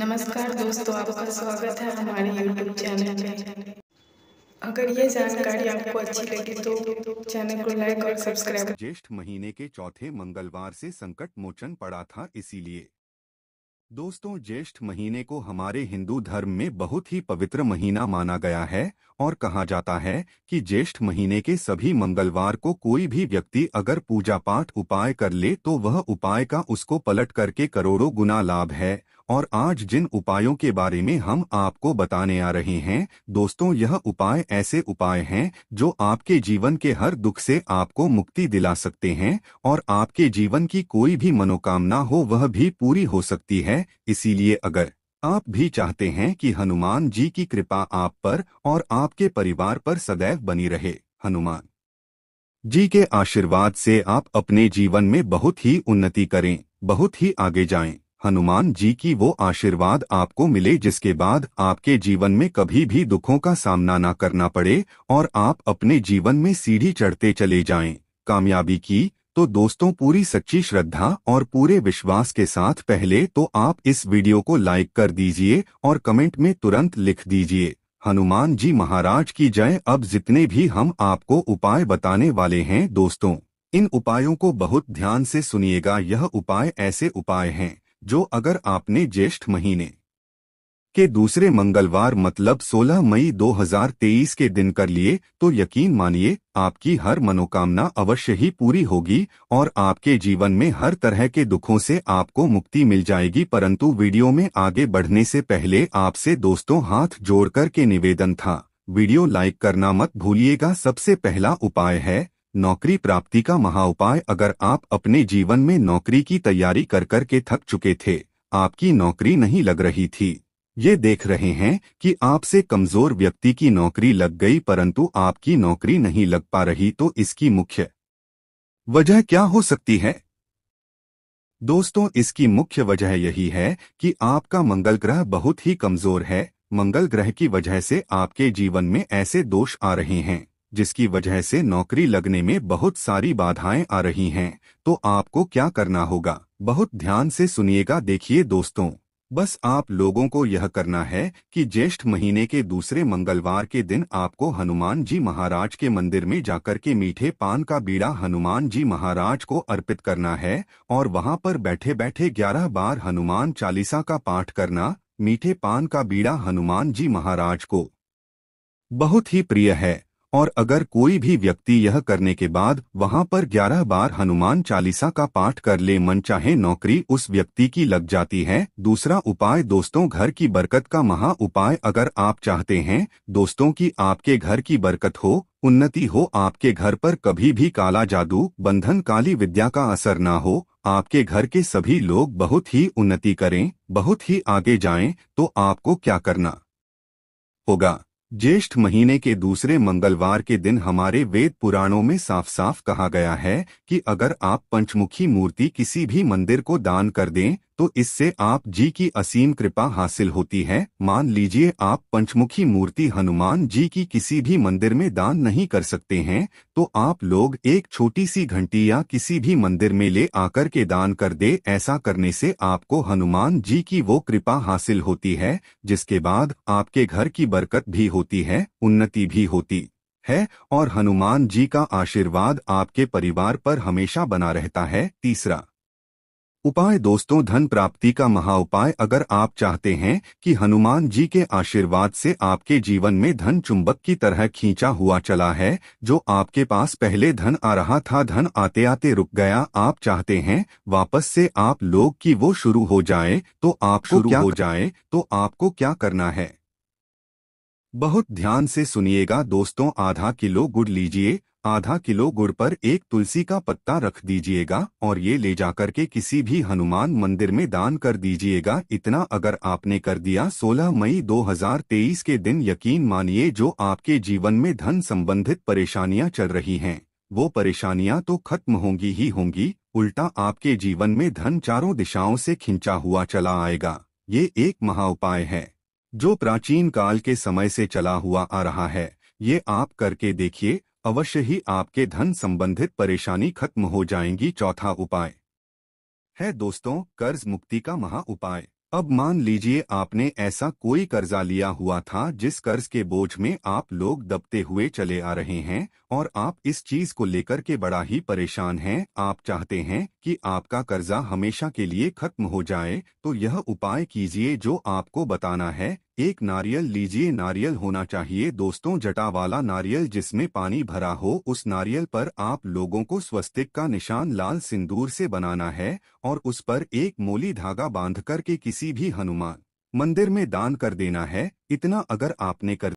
नमस्कार दोस्तों आपका स्वागत है हमारे YouTube चैनल पे अगर ये जानकारी आपको अच्छी लगी तो चैनल तो को लाइक और सब्सक्राइब ज्येष्ठ महीने के चौथे मंगलवार से संकट मोचन पड़ा था इसीलिए दोस्तों ज्येष्ठ महीने को हमारे हिंदू धर्म में बहुत ही पवित्र महीना माना गया है और कहा जाता है कि ज्येष्ठ महीने के सभी मंगलवार को कोई भी व्यक्ति अगर पूजा पाठ उपाय कर ले तो वह उपाय का उसको पलट करके करोड़ों गुना लाभ है और आज जिन उपायों के बारे में हम आपको बताने आ रहे हैं दोस्तों यह उपाय ऐसे उपाय हैं जो आपके जीवन के हर दुख से आपको मुक्ति दिला सकते हैं और आपके जीवन की कोई भी मनोकामना हो वह भी पूरी हो सकती है इसीलिए अगर आप भी चाहते हैं कि हनुमान जी की कृपा आप पर और आपके परिवार पर सदैव बनी रहे हनुमान जी के आशीर्वाद से आप अपने जीवन में बहुत ही उन्नति करें बहुत ही आगे जाएं हनुमान जी की वो आशीर्वाद आपको मिले जिसके बाद आपके जीवन में कभी भी दुखों का सामना ना करना पड़े और आप अपने जीवन में सीढ़ी चढ़ते चले जाएं। कामयाबी की तो दोस्तों पूरी सच्ची श्रद्धा और पूरे विश्वास के साथ पहले तो आप इस वीडियो को लाइक कर दीजिए और कमेंट में तुरंत लिख दीजिए हनुमान जी महाराज की जय अब जितने भी हम आपको उपाय बताने वाले हैं दोस्तों इन उपायों को बहुत ध्यान से सुनिएगा यह उपाय ऐसे उपाय हैं जो अगर आपने ज्येष्ठ महीने के दूसरे मंगलवार मतलब 16 मई 2023 के दिन कर लिए तो यकीन मानिए आपकी हर मनोकामना अवश्य ही पूरी होगी और आपके जीवन में हर तरह के दुखों से आपको मुक्ति मिल जाएगी परंतु वीडियो में आगे बढ़ने से पहले आपसे दोस्तों हाथ जोड़कर के निवेदन था वीडियो लाइक करना मत भूलिएगा सबसे पहला उपाय है नौकरी प्राप्ति का महा उपाय अगर आप अपने जीवन में नौकरी की तैयारी कर कर के थक चुके थे आपकी नौकरी नहीं लग रही थी ये देख रहे हैं कि आपसे कमजोर व्यक्ति की नौकरी लग गई परंतु आपकी नौकरी नहीं लग पा रही तो इसकी मुख्य वजह क्या हो सकती है दोस्तों इसकी मुख्य वजह यही है कि आपका मंगल ग्रह बहुत ही कमजोर है मंगल ग्रह की वजह से आपके जीवन में ऐसे दोष आ रहे हैं जिसकी वजह से नौकरी लगने में बहुत सारी बाधाएं आ रही हैं तो आपको क्या करना होगा बहुत ध्यान से सुनिएगा देखिए दोस्तों बस आप लोगों को यह करना है कि ज्येष्ठ महीने के दूसरे मंगलवार के दिन आपको हनुमान जी महाराज के मंदिर में जाकर के मीठे पान का बीड़ा हनुमान जी महाराज को अर्पित करना है और वहां पर बैठे बैठे ग्यारह बार हनुमान चालीसा का पाठ करना मीठे पान का बीड़ा हनुमान जी महाराज को बहुत ही प्रिय है और अगर कोई भी व्यक्ति यह करने के बाद वहां पर 11 बार हनुमान चालीसा का पाठ कर ले मन चाहे नौकरी उस व्यक्ति की लग जाती है दूसरा उपाय दोस्तों घर की बरकत का महा उपाय अगर आप चाहते हैं दोस्तों की आपके घर की बरकत हो उन्नति हो आपके घर पर कभी भी काला जादू बंधन काली विद्या का असर ना हो आपके घर के सभी लोग बहुत ही उन्नति करें बहुत ही आगे जाएं, तो आपको क्या करना होगा ज्येष्ठ महीने के दूसरे मंगलवार के दिन हमारे वेद पुराणों में साफ साफ कहा गया है कि अगर आप पंचमुखी मूर्ति किसी भी मंदिर को दान कर दें तो इससे आप जी की असीम कृपा हासिल होती है मान लीजिए आप पंचमुखी मूर्ति हनुमान जी की किसी भी मंदिर में दान नहीं कर सकते हैं तो आप लोग एक छोटी सी घंटी या किसी भी मंदिर में ले आकर के दान कर दे ऐसा करने से आपको हनुमान जी की वो कृपा हासिल होती है जिसके बाद आपके घर की बरकत भी होती है उन्नति भी होती है और हनुमान जी का आशीर्वाद आपके परिवार पर हमेशा बना रहता है तीसरा उपाय दोस्तों धन प्राप्ति का महा उपाय अगर आप चाहते हैं कि हनुमान जी के आशीर्वाद से आपके जीवन में धन चुंबक की तरह खींचा हुआ चला है जो आपके पास पहले धन आ रहा था धन आते आते रुक गया आप चाहते हैं वापस से आप लोग की वो शुरू हो जाए तो आप शुरू हो जाए तो आपको क्या करना है बहुत ध्यान से सुनिएगा दोस्तों आधा किलो गुड़ लीजिए आधा किलो गुड़ पर एक तुलसी का पत्ता रख दीजिएगा और ये ले जाकर के किसी भी हनुमान मंदिर में दान कर दीजिएगा इतना अगर आपने कर दिया 16 मई 2023 के दिन यकीन मानिए जो आपके जीवन में धन संबंधित परेशानियां चल रही हैं वो परेशानियां तो खत्म होंगी ही होंगी उल्टा आपके जीवन में धन चारों दिशाओं से खिंचा हुआ चला आएगा ये एक महा उपाय है जो प्राचीन काल के समय से चला हुआ आ रहा है ये आप करके देखिए अवश्य ही आपके धन संबंधित परेशानी खत्म हो जाएंगी चौथा उपाय है दोस्तों कर्ज मुक्ति का महा उपाय अब मान लीजिए आपने ऐसा कोई कर्जा लिया हुआ था जिस कर्ज के बोझ में आप लोग दबते हुए चले आ रहे हैं और आप इस चीज को लेकर के बड़ा ही परेशान हैं आप चाहते हैं कि आपका कर्जा हमेशा के लिए खत्म हो जाए तो यह उपाय कीजिए जो आपको बताना है एक नारियल लीजिए नारियल होना चाहिए दोस्तों जटा वाला नारियल जिसमें पानी भरा हो उस नारियल पर आप लोगों को स्वस्तिक का निशान लाल सिंदूर से बनाना है और उस पर एक मोली धागा बांध कर के किसी भी हनुमान मंदिर में दान कर देना है इतना अगर आपने कर